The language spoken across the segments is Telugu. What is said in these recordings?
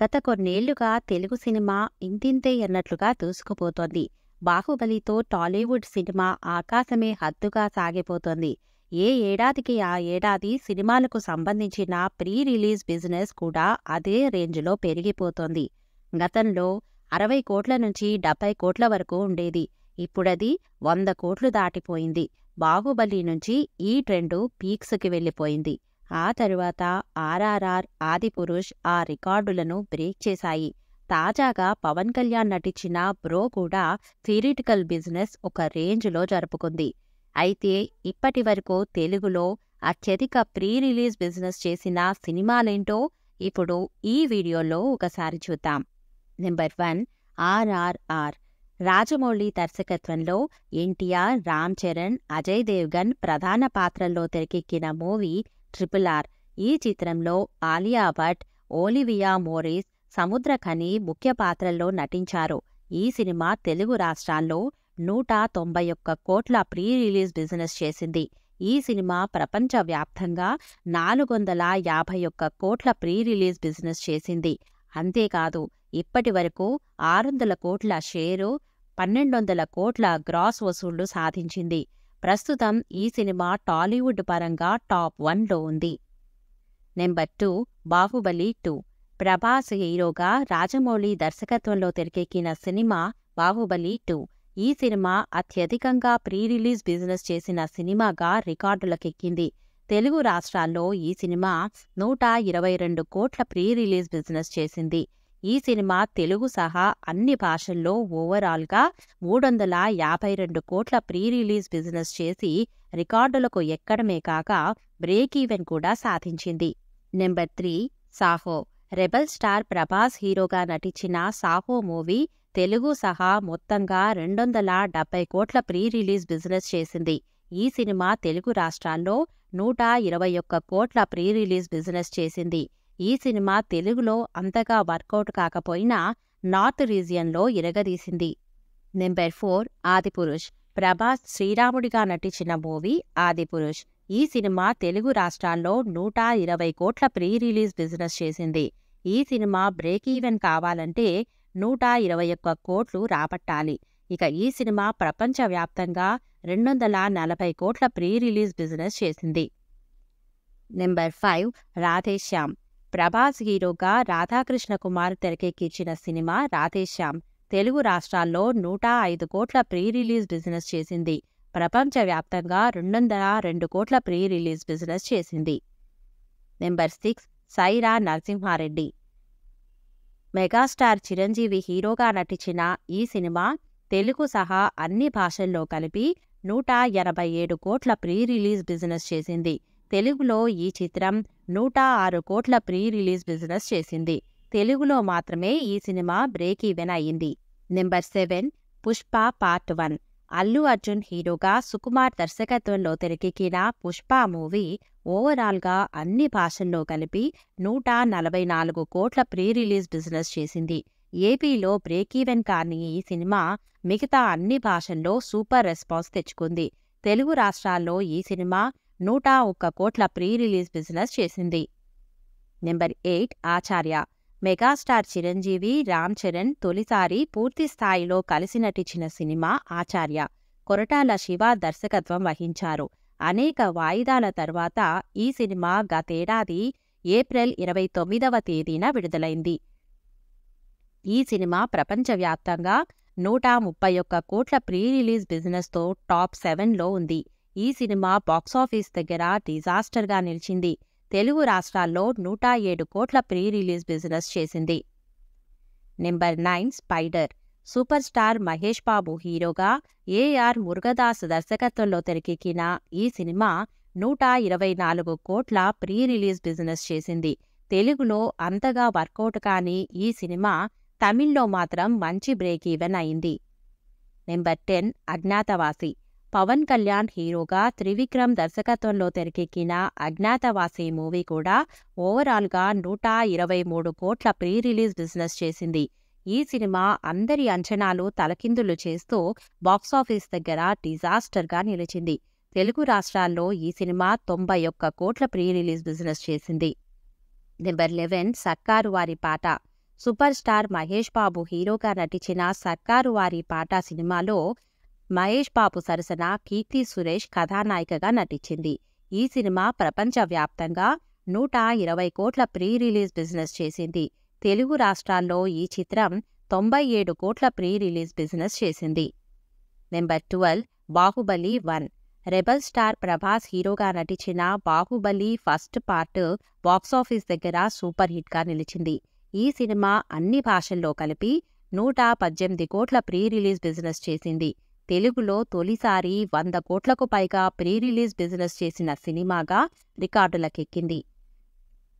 గత కొన్నేళ్లుగా తెలుగు సినిమా ఇంతింతే అన్నట్లుగా దూసుకుపోతోంది బాహుబలితో టాలీవుడ్ సినిమా ఆకాశమే హద్దుగా సాగిపోతోంది ఏ ఏడాదికి ఆ ఏడాది సినిమాలకు సంబంధించిన ప్రీ రిలీజ్ బిజినెస్ కూడా అదే రేంజ్లో పెరిగిపోతోంది గతంలో అరవై కోట్ల నుంచి డెబ్బై కోట్ల వరకు ఉండేది ఇప్పుడది వంద కోట్లు దాటిపోయింది బాహుబలి నుంచి ఈ ట్రెండు పీక్స్కి వెళ్ళిపోయింది ఆ తరువాత ఆర్ఆర్ఆర్ ఆదిపురుష్ ఆ రికార్డులను బ్రేక్ చేశాయి తాజాగా పవన్ కళ్యాణ్ నటించిన బ్రో కూడా థిరిటికల్ బిజినెస్ ఒక రేంజ్లో జరుపుకుంది అయితే ఇప్పటి వరకు తెలుగులో అత్యధిక ప్రీ రిలీజ్ బిజినెస్ చేసిన సినిమాలేంటో ఇప్పుడు ఈ వీడియోలో ఒకసారి చూద్దాం నెంబర్ వన్ ఆర్ఆర్ఆర్ రాజమౌళి దర్శకత్వంలో ఎన్టీఆర్ రామ్ చరణ్ అజయ్ దేవ్గన్ ప్రధాన పాత్రల్లో తెరకెక్కిన మూవీ ట్రిపుల్ ఆర్ ఈ చిత్రంలో ఆలియా భట్ ఓలివియా మోరిస్ సముద్రఖని ముఖ్య పాత్రల్లో నటించారు ఈ సినిమా తెలుగు రాష్ట్రాల్లో నూట తొంభై ఒక్క కోట్ల ప్రీ రిలీజ్ బిజినెస్ చేసింది ఈ సినిమా ప్రపంచవ్యాప్తంగా నాలుగు వందల యాభై ఒక్క కోట్ల ప్రీ రిలీజ్ బిజినెస్ చేసింది అంతేకాదు ఇప్పటి వరకు ఆరు వందల కోట్ల షేరు పన్నెండు వందల కోట్ల గ్రాస్ వసూళ్లు సాధించింది ప్రస్తుతం ఈ సినిమా టాలీవుడ్ పరంగా టాప్ వన్లో ఉంది number two Baahubali two Prabhas హీరోగా రాజమౌళి దర్శకత్వంలో తెరకెక్కిన సినిమా బాహుబలి టూ ఈ సినిమా అత్యధికంగా ప్రీ రిలీజ్ బిజినెస్ చేసిన సినిమాగా రికార్డులకెక్కింది తెలుగు రాష్ట్రాల్లో ఈ సినిమా నూట ఇరవై రెండు కోట్ల ప్రీ రిలీజ్ బిజినెస్ చేసింది ఈ సినిమా తెలుగు సహా అన్ని భాషల్లో ఓవరాల్గా మూడు వందల యాభై రెండు కోట్ల ప్రీ రిలీజ్ బిజినెస్ చేసి రికార్డులకు ఎక్కడమే కాక బ్రేక్ ఈవెన్ కూడా సాధించింది number three Saaho rebel star Prabhas హీరోగా నటించిన సాహో మూవీ తెలుగు సహా మొత్తంగా రెండొందల డెబ్బై కోట్ల ప్రీ రిలీజ్ బిజినెస్ చేసింది ఈ సినిమా తెలుగు రాష్ట్రాల్లో నూట ఇరవై ఒక్క కోట్ల ప్రీ రిలీజ్ బిజినెస్ చేసింది ఈ సినిమా తెలుగులో అంతగా వర్కౌట్ కాకపోయినా నార్త్ రీజియన్లో ఇరగదీసింది నెంబర్ ఫోర్ ఆదిపురుష్ ప్రభాస్ శ్రీరాముడిగా నటించిన మూవీ ఆదిపురుష్ ఈ సినిమా తెలుగు రాష్ట్రాల్లో నూట ఇరవై కోట్ల ప్రీ రిలీజ్ బిజినెస్ చేసింది ఈ సినిమా బ్రేక్ ఈవెన్ కావాలంటే నూట ఇరవై ఒక్క కోట్లు రాబట్టాలి ఇక ఈ సినిమా ప్రపంచవ్యాప్తంగా రెండు వందల నలభై కోట్ల ప్రీ రిలీజ్ బిజినెస్ చేసింది నెంబర్ ఫైవ్ రాధేశ్యామ్ ప్రభాస్ హీరోగా రాధాకృష్ణ కుమార్ తెరకెక్కించిన సినిమా రాధేశ్యామ్ తెలుగు రాష్ట్రాల్లో నూట ఐదు కోట్ల ప్రీ రిలీజ్ బిజినెస్ చేసింది ప్రపంచవ్యాప్తంగా రెండు వందల రెండు కోట్ల ప్రీ రిలీజ్ బిజినెస్ చేసింది number six Sye Raa Narasimha Reddy megastar Chiranjeevi హీరోగా నటించిన ఈ సినిమా తెలుగు సహా అన్ని భాషల్లో కలిపి నూట ఎనభై ఏడు కోట్ల ప్రీ రిలీజ్ బిజినెస్ చేసింది తెలుగులో ఈ చిత్రం నూట ఆరు కోట్ల ప్రీ రిలీజ్ బిజినెస్ చేసింది తెలుగులో మాత్రమే ఈ సినిమా బ్రేక్ ఈవెన్ అయింది number seven Pushpa part one Allu Arjun హీరోగా సుకుమార్ దర్శకత్వంలో తెరకెక్కిన పుష్ప మూవీ ఓవరాల్గా అన్ని భాషల్లో కలిపి నూట నలభై నాలుగు కోట్ల ప్రీ రిలీజ్ బిజినెస్ చేసింది ఏపీలో బ్రేక్ ఈవెన్ కాని ఈ సినిమా మిగతా అన్ని భాషల్లో సూపర్ రెస్పాన్స్ తెచ్చుకుంది తెలుగు రాష్ట్రాల్లో ఈ సినిమా నూట ఒక్క కోట్ల ప్రీ రిలీజ్ బిజినెస్ చేసింది number eight Acharya megastar Chiranjeevi Ram Charan తొలిసారి పూర్తి స్థాయిలో కలిసి నటించిన సినిమా ఆచార్య కొరటాల శివ దర్శకత్వం వహించారు అనేక వాయిదాల తర్వాత ఈ సినిమా గతేడాది ఏప్రిల్ ఇరవై తొమ్మిదవ తేదీన విడుదలైంది ఈ సినిమా ప్రపంచవ్యాప్తంగా నూట ముప్పై ఒక్క కోట్ల ప్రీ రిలీజ్ బిజినెస్తో టాప్ సెవెన్లో ఉంది ఈ సినిమా బాక్సాఫీస్ దగ్గర డిజాస్టర్గా నిలిచింది తెలుగు రాష్ట్రాల్లో నూట ఏడు కోట్ల ప్రీ రిలీజ్ బిజినెస్ చేసింది number nine Spyder super star Mahesh Babu హీరోగా ఏఆర్ మురుగదాస్ దర్శకత్వంలో తెరకెక్కిన ఈ సినిమా నూట ఇరవై నాలుగు కోట్ల ప్రీ రిలీజ్ బిజినెస్ చేసింది తెలుగులో అంతగా వర్కౌట్ కాని ఈ సినిమా తమిళ్లో మాత్రం మంచి బ్రేక్ ఈవెన్ అయింది నెంబర్ టెన్ అజ్ఞాతవాసి పవన్ కళ్యాణ్ హీరోగా త్రివిక్రమ్ దర్శకత్వంలో తెరకెక్కిన అజ్ఞాతవాసి మూవీ కూడా ఓవరాల్గా నూట ఇరవై మూడు కోట్ల ప్రీ రిలీజ్ బిజినెస్ చేసింది ఈ సినిమా అందరి అంచనాలు తలకిందులు చేస్తూ బాక్సాఫీస్ దగ్గర డిజాస్టర్గా నిలిచింది తెలుగు రాష్ట్రాల్లో ఈ సినిమా తొంభై ఒక్క కోట్ల ప్రీ రిలీజ్ బిజినెస్ చేసింది నెంబర్ లెవెన్ సర్కారు వారి పాట సూపర్ స్టార్ మహేష్ బాబు హీరోగా నటించిన సర్కారు వారి పాట సినిమాలో మహేష్ బాబు సరసన కీర్తి సురేష్ కథానాయికగా నటించింది ఈ సినిమా ప్రపంచవ్యాప్తంగా నూట ఇరవై కోట్ల ప్రీ రిలీజ్ బిజినెస్ చేసింది తెలుగు రాష్ట్రాల్లో ఈ చిత్రం తొంభై ఏడు కోట్ల ప్రీ రిలీజ్ బిజినెస్ చేసింది number twelve Baahubali one rebel star Prabhas హీరోగా నటించిన బాహుబలి ఫస్ట్ పార్ట్ బాక్సాఫీస్ దగ్గర సూపర్ హిట్గా నిలిచింది ఈ సినిమా అన్ని భాషల్లో కలిపి నూట పద్దెనిమిది కోట్ల ప్రీ రిలీజ్ బిజినెస్ చేసింది తెలుగులో తొలిసారి వంద కోట్లకు పైగా ప్రీ రిలీజ్ బిజినెస్ చేసిన సినిమాగా రికార్డులకెక్కింది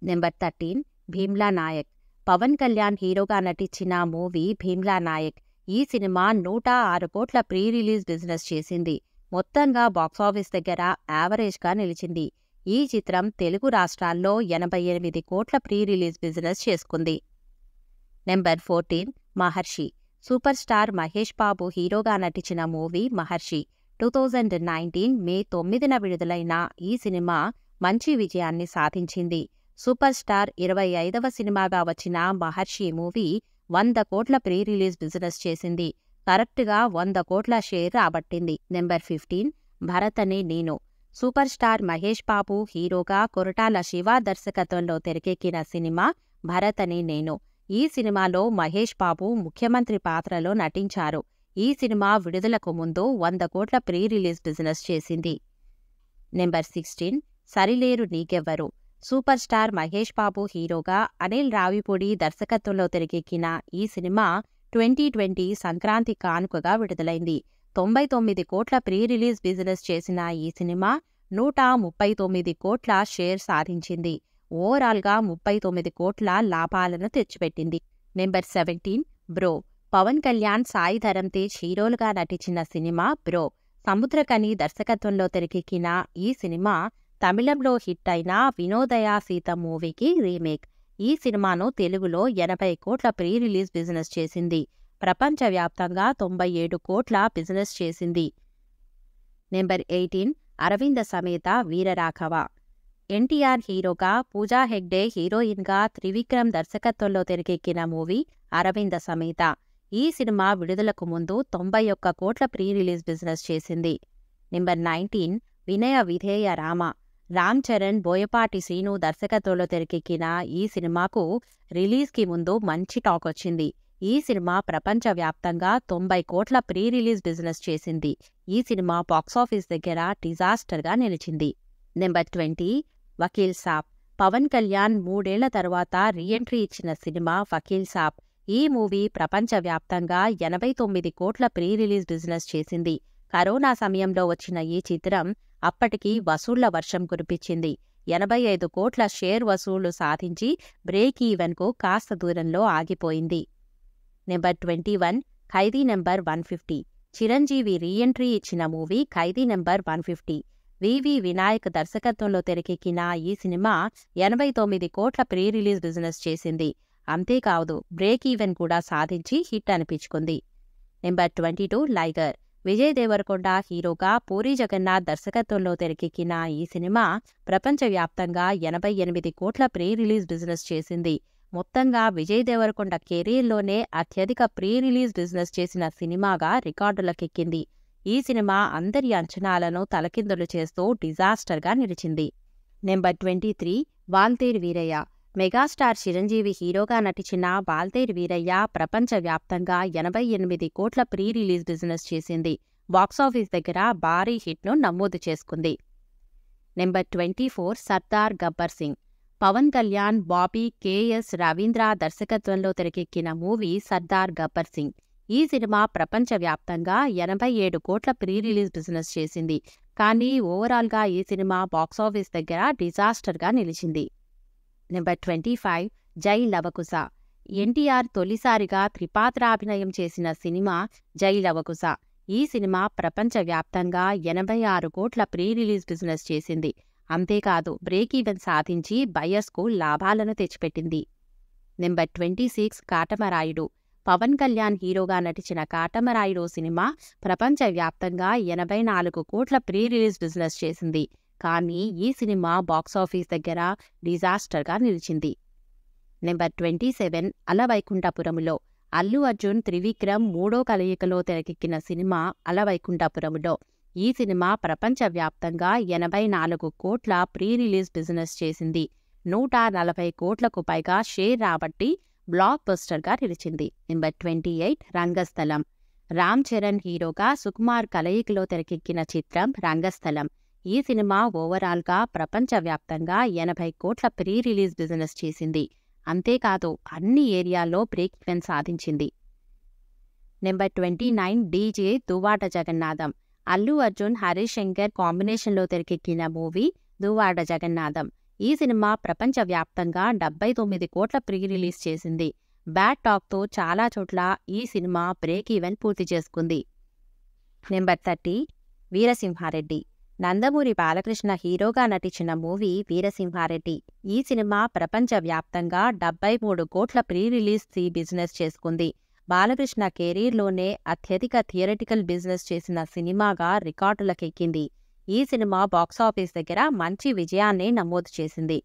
నెంబర్ థర్టీన్ భీమ్లా నాయక్ పవన్ కళ్యాణ్ హీరోగా నటించిన మూవీ భీమ్లా నాయక్ ఈ సినిమా నూట ఆరు కోట్ల ప్రీ రిలీజ్ బిజినెస్ చేసింది మొత్తంగా బాక్సాఫీస్ దగ్గర యావరేజ్గా నిలిచింది ఈ చిత్రం తెలుగు రాష్ట్రాల్లో ఎనభై ఎనిమిది కోట్ల ప్రీ రిలీజ్ బిజినెస్ చేసుకుంది number fourteen Maharshi super star Mahesh Babu హీరోగా నటించిన movie Maharshi two thousand nineteen May తొమ్మిదిన విడుదలైన ఈ సినిమా మంచి విజయాన్ని సాధించింది సూపర్ స్టార్ ఇరవై ఐదవ సినిమాగా వచ్చిన మహర్షి మూవీ వంద కోట్ల ప్రీ రిలీజ్ బిజినెస్ చేసింది కరెక్ట్గా వంద కోట్ల షేర్ రాబట్టింది number fifteen Bharat Ane Nenu super star Mahesh Babu హీరోగా కొరటాల శివ దర్శకత్వంలో తెరకెక్కిన సినిమా భరతనే నేను ఈ సినిమాలో మహేష్ బాబు ముఖ్యమంత్రి పాత్రలో నటించారు ఈ సినిమా విడుదలకు ముందు వంద కోట్ల ప్రీ రిలీజ్ బిజినెస్ చేసింది number sixteen Sarileru Neekevvaru super star Mahesh Babu హీరోగా అనిల్ రావిపూడి దర్శకత్వంలో తెరకెక్కిన ఈ సినిమా ట్వంటీ ట్వంటీ సంక్రాంతి కానుకగా విడుదలైంది తొంభై తొమ్మిది కోట్ల ప్రీ రిలీజ్ బిజినెస్ చేసిన ఈ సినిమా నూట ముప్పై తొమ్మిది కోట్ల షేర్ సాధించింది ఓవరాల్గా ముప్పై తొమ్మిది కోట్ల లాభాలను తెచ్చిపెట్టింది number seventeen Bro Pawan Kalyan Sai Dharam Tej హీరోలుగా నటించిన సినిమా బ్రో సముద్రకని దర్శకత్వంలో తెరకెక్కిన ఈ సినిమా తమిళంలో హిట్ అయిన వినోదయ సీత మూవీకి రీమేక్ ఈ సినిమాను తెలుగులో ఎనభై కోట్ల ప్రీ రిలీజ్ బిజినెస్ చేసింది ప్రపంచవ్యాప్తంగా తొంభై ఏడు కోట్ల బిజినెస్ చేసింది నెంబర్ ఎయిటీన్ అరవింద సమేత వీరరాఘవ ఎన్టీఆర్ హీరోగా పూజా హెగ్డే హీరోయిన్గా త్రివిక్రమ్ దర్శకత్వంలో తెరకెక్కిన మూవీ అరవింద సమేత ఈ సినిమా విడుదలకు ముందు తొంభై ఒక్క కోట్ల ప్రీ రిలీజ్ బిజినెస్ చేసింది నెంబర్ నైన్టీన్ వినయ విధేయ రామ రామ్ చరణ్ బోయపాటి శ్రీను దర్శకత్వంలో తెరకెక్కిన ఈ సినిమాకు రిలీజ్కి ముందు మంచి టాక్ వచ్చింది ఈ సినిమా ప్రపంచవ్యాప్తంగా తొంభై కోట్ల ప్రీ రిలీజ్ బిజినెస్ చేసింది ఈ సినిమా బాక్సాఫీస్ దగ్గర డిజాస్టర్గా నిలిచింది నెంబర్ ట్వంటీ వకీల్ సాబ్ పవన్ కళ్యాణ్ మూడేళ్ల తర్వాత రీఎంట్రీ ఇచ్చిన సినిమా వకీల్ సాబ్ ఈ మూవీ ప్రపంచవ్యాప్తంగా ఎనభై తొమ్మిది కోట్ల ప్రీ రిలీజ్ బిజినెస్ చేసింది కరోనా సమయంలో వచ్చిన ఈ చిత్రం అప్పటికి వసూళ్ల వర్షం కురిపించింది ఎనభై ఐదు కోట్ల షేర్ వసూళ్లు సాధించి బ్రేక్ ఈవెన్కు కాస్త దూరంలో ఆగిపోయింది number twenty one Khaidi number one fifty Chiranjeevi reentry ఇచ్చిన movie Khaidi number one fifty V V Vinayak దర్శకత్వంలో తెరకెక్కిన ఈ సినిమా ఎనభై తొమ్మిది కోట్ల ప్రీ రిలీజ్ బిజినెస్ చేసింది అంతేకాదు బ్రేక్ ఈవెన్ కూడా సాధించి హిట్ అనిపించుకుంది number twenty two Liger Vijay Deverakonda హీరోగా పూరి జగన్నాథ్ దర్శకత్వంలో తెరకెక్కిన ఈ సినిమా ప్రపంచవ్యాప్తంగా ఎనభై ఎనిమిది కోట్ల ప్రీ రిలీజ్ బిజినెస్ చేసింది మొత్తంగా విజయ్ దేవరకొండ కెరీర్లోనే అత్యధిక ప్రీ రిలీజ్ బిజినెస్ చేసిన సినిమాగా రికార్డులకెక్కింది ఈ సినిమా అందరి అంచనాలను తలకిందులు చేస్తూ డిజాస్టర్గా నిలిచింది number twenty three Waltair Veerayya megastar Chiranjeevi హీరోగా నటించిన వాల్తేరు వీరయ్య ప్రపంచవ్యాప్తంగా ఎనభై ఎనిమిది కోట్ల ప్రీ రిలీజ్ బిజినెస్ చేసింది బాక్సాఫీస్ దగ్గర భారీ హిట్ను నమోదు చేసుకుంది number twenty four Sardaar Gabbar Singh Pawan Kalyan Bobby K S Ravindra దర్శకత్వంలో తెరకెక్కిన మూవీ సర్దార్ గబ్బర్ సింగ్ ఈ సినిమా ప్రపంచవ్యాప్తంగా ఎనభై ఏడు కోట్ల ప్రీ రిలీజ్ బిజినెస్ చేసింది కానీ ఓవరాల్గా ఈ సినిమా బాక్సాఫీస్ దగ్గర డిజాస్టర్గా నిలిచింది నెంబర్ ట్వంటీ ఫైవ్ జై లవకుశ ఎన్టీఆర్ తొలిసారిగా త్రిపాత్రాభినయం చేసిన సినిమా జై లవకుశ ఈ సినిమా ప్రపంచవ్యాప్తంగా ఎనభై ఆరు కోట్ల ప్రీ రిలీజ్ బిజినెస్ చేసింది అంతేకాదు బ్రేక్ ఈవెన్ సాధించి బయర్స్కు లాభాలను తెచ్చిపెట్టింది number twenty six Katamarayudu Pawan Kalyan హీరోగా నటించిన కాటమరాయుడు సినిమా ప్రపంచవ్యాప్తంగా ఎనభై నాలుగు కోట్ల ప్రీ రిలీజ్ బిజినెస్ చేసింది కానీ ఈ సినిమా బాక్సాఫీస్ దగ్గర డిజాస్టర్గా నిలిచింది number twenty seven Ala Vaikunthapurramuloo Allu Arjun Trivikram మూడో కలయికలో తెరకెక్కిన సినిమా అలవైకుంఠపురములో ఈ సినిమా ప్రపంచవ్యాప్తంగా ఎనభై నాలుగు కోట్ల ప్రీ రిలీజ్ బిజినెస్ చేసింది నూట నలభై కోట్లకు పైగా షేర్ రాబట్టి బ్లాక్ బస్టర్గా నిలిచింది number twenty eight Rangasthalam Ram Charan హీరోగా సుకుమార్ కలయికలో తెరకెక్కిన చిత్రం రంగస్థలం ఈ సినిమా ఓవరాల్గా ప్రపంచవ్యాప్తంగా ఎనభై కోట్ల ప్రీ రిలీజ్ బిజినెస్ చేసింది అంతేకాదు అన్ని ఏరియాల్లో బ్రేక్ ఈవెన్ సాధించింది number twenty nine DJ Duvvada Jagannadham Allu Arjun Harish Shankar కాంబినేషన్లో తెరకెక్కిన మూవీ దువాడ జగన్నాథం ఈ సినిమా ప్రపంచవ్యాప్తంగా డెబ్బై తొమ్మిది కోట్ల ప్రీ రిలీజ్ చేసింది బ్యాడ్ టాక్తో చాలా చోట్ల ఈ సినిమా బ్రేక్ ఈవెన్ పూర్తి చేసుకుంది నెంబర్ థర్టీ వీరసింహారెడ్డి నందమూరి బాలకృష్ణ హీరోగా నటించిన మూవీ వీరసింహారెడ్డి ఈ సినిమా ప్రపంచవ్యాప్తంగా డెబ్బై మూడు కోట్ల ప్రీ రిలీజ్ సి బిజినెస్ చేసుకుంది బాలకృష్ణ కెరీర్లోనే అత్యధిక థియరటికల్ బిజినెస్ చేసిన సినిమాగా రికార్డులకెక్కింది ఈ సినిమా బాక్సాఫీస్ దగ్గర మంచి విజయాన్ని నమోదు చేసింది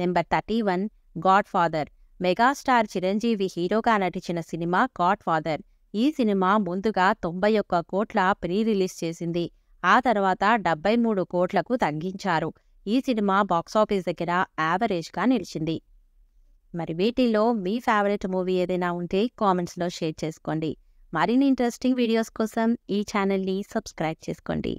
number thirty one Godfather megastar Chiranjeevi హీరోగా నటించిన సినిమా గాడ్ ఫాదర్ ఈ సినిమా ముందుగా తొంభై ఒక్క కోట్ల ప్రీ రిలీజ్ చేసింది ఆ తర్వాత డెబ్బై మూడు కోట్లకు తగ్గించారు ఈ సినిమా బాక్సాఫీస్ దగ్గర యావరేజ్గా నిలిచింది మరి వీటిలో మీ ఫేవరెట్ మూవీ ఏదైనా ఉంటే కామెంట్స్లో షేర్ చేసుకోండి మరిన్ని ఇంట్రెస్టింగ్ వీడియోస్ కోసం ఈ ఛానల్ని సబ్స్క్రైబ్ చేసుకోండి